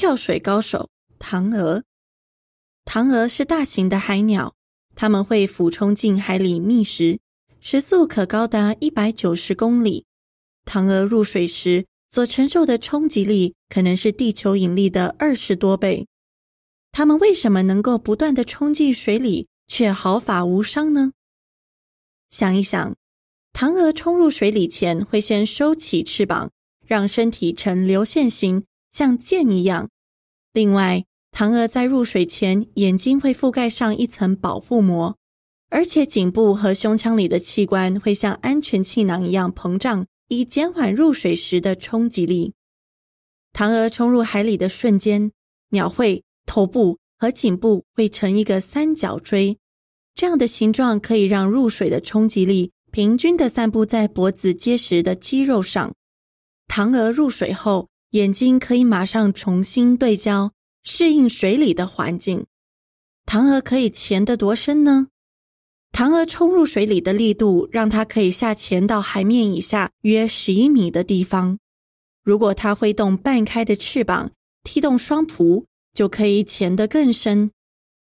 跳水高手唐鹅，嫦鹅是大型的海鸟，它们会俯冲进海里觅食，时速可高达一百九十公里。嫦鹅入水时所承受的冲击力可能是地球引力的二十多倍。它们为什么能够不断的冲进水里却毫发无伤呢？想一想，嫦鹅冲入水里前会先收起翅膀，让身体呈流线型。像箭一样。另外，唐娥在入水前，眼睛会覆盖上一层保护膜，而且颈部和胸腔里的器官会像安全气囊一样膨胀，以减缓入水时的冲击力。唐娥冲入海里的瞬间，鸟喙、头部和颈部会成一个三角锥，这样的形状可以让入水的冲击力平均的散布在脖子结实的肌肉上。唐娥入水后。眼睛可以马上重新对焦，适应水里的环境。螳螂可以潜得多深呢？螳螂冲入水里的力度，让它可以下潜到海面以下约十一米的地方。如果它挥动半开的翅膀，踢动双蹼，就可以潜得更深。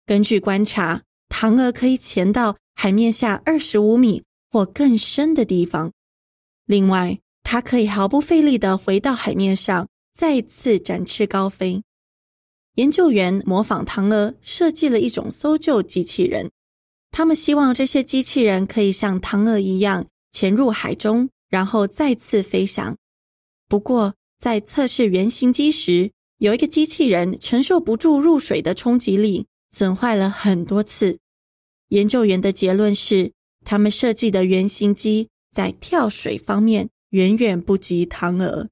根据观察，螳螂可以潜到海面下二十五米或更深的地方。另外，它可以毫不费力地回到海面上，再次展翅高飞。研究员模仿唐鹅设计了一种搜救机器人，他们希望这些机器人可以像唐鹅一样潜入海中，然后再次飞翔。不过，在测试原型机时，有一个机器人承受不住入水的冲击力，损坏了很多次。研究员的结论是，他们设计的原型机在跳水方面。远远不及唐尔。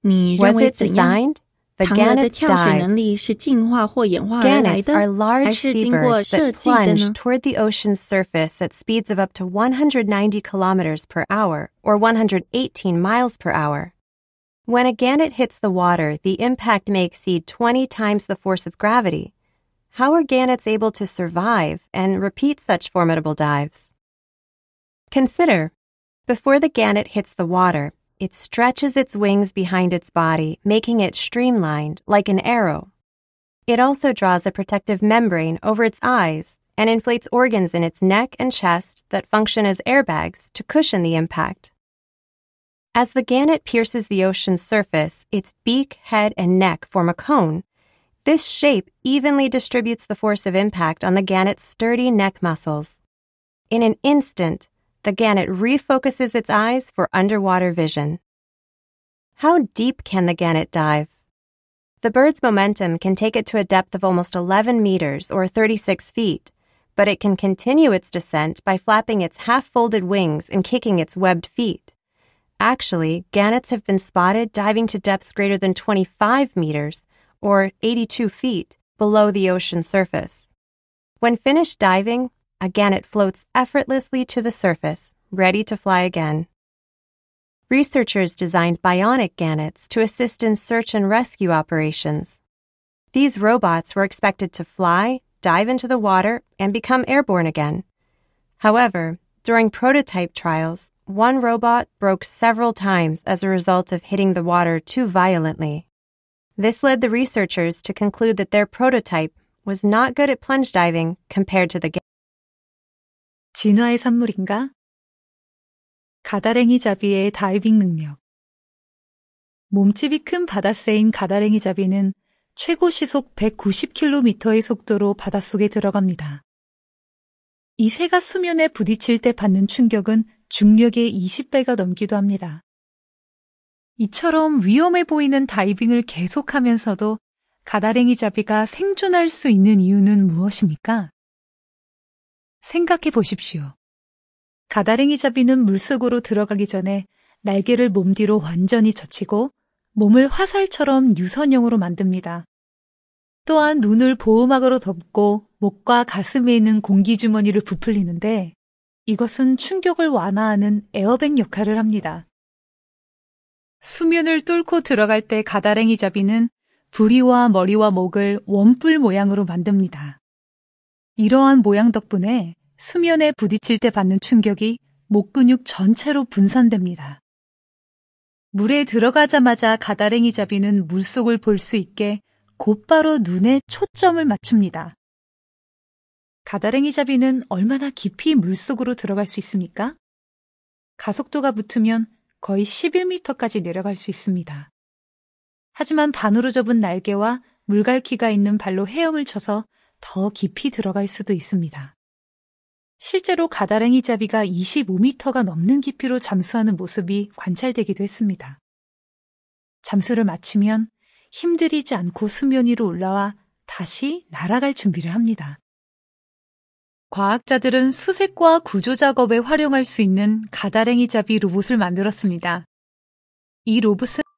你认为怎样？唐尔的跳水能力是进化或演化而来的，还是经过设计的呢？Toward the ocean's surface at speeds of up to 190 kilometers per hour or 118 miles per hour. When a gannet hits the water, the impact may exceed 20 times the force of gravity. How are gannets able to survive and repeat such formidable dives? Consider before the gannet hits the water, it stretches its wings behind its body, making it streamlined like an arrow. It also draws a protective membrane over its eyes and inflates organs in its neck and chest that function as airbags to cushion the impact. As the gannet pierces the ocean's surface, its beak, head, and neck form a cone. This shape evenly distributes the force of impact on the gannet's sturdy neck muscles. In an instant, the Gannet refocuses its eyes for underwater vision. How deep can the Gannet dive? The bird's momentum can take it to a depth of almost 11 meters or 36 feet, but it can continue its descent by flapping its half folded wings and kicking its webbed feet. Actually, gannets have been spotted diving to depths greater than 25 meters or 82 feet below the ocean surface. When finished diving, Again, it floats effortlessly to the surface, ready to fly again. Researchers designed bionic gannets to assist in search and rescue operations. These robots were expected to fly, dive into the water, and become airborne again. However, during prototype trials, one robot broke several times as a result of hitting the water too violently. This led the researchers to conclude that their prototype was not good at plunge diving compared to the 진화의 산물인가? 가다랭이 잡이의 다이빙 능력. 몸집이 큰 바다새인 가다랭이 잡이는 최고 시속 190km의 속도로 바닷속에 들어갑니다. 이 새가 수면에 부딪힐 때 받는 충격은 중력의 20배가 넘기도 합니다. 이처럼 위험해 보이는 다이빙을 계속하면서도 가다랭이 잡이가 생존할 수 있는 이유는 무엇입니까? 생각해 보십시오. 가다랭이 잡이는 물속으로 들어가기 전에 날개를 몸 뒤로 완전히 젖히고 몸을 화살처럼 유선형으로 만듭니다. 또한 눈을 보호막으로 덮고 목과 가슴에 있는 공기주머니를 부풀리는데 이것은 충격을 완화하는 에어백 역할을 합니다. 수면을 뚫고 들어갈 때 가다랭이 잡이는 부리와 머리와 목을 원뿔 모양으로 만듭니다. 이러한 모양 덕분에 수면에 부딪힐 때 받는 충격이 목 근육 전체로 분산됩니다. 물에 들어가자마자 가다랭이 잡이는 물속을 볼 수 있게 곧바로 눈에 초점을 맞춥니다. 가다랭이 잡이는 얼마나 깊이 물속으로 들어갈 수 있습니까? 가속도가 붙으면 거의 11m까지 내려갈 수 있습니다. 하지만 반으로 접은 날개와 물갈퀴가 있는 발로 헤엄을 쳐서 더 깊이 들어갈 수도 있습니다. 실제로 가다랭이 잡이가 25m가 넘는 깊이로 잠수하는 모습이 관찰되기도 했습니다. 잠수를 마치면 힘들이지 않고 수면 위로 올라와 다시 날아갈 준비를 합니다. 과학자들은 수색과 구조 작업에 활용할 수 있는 가다랭이 잡이 로봇을 만들었습니다. 이 로봇은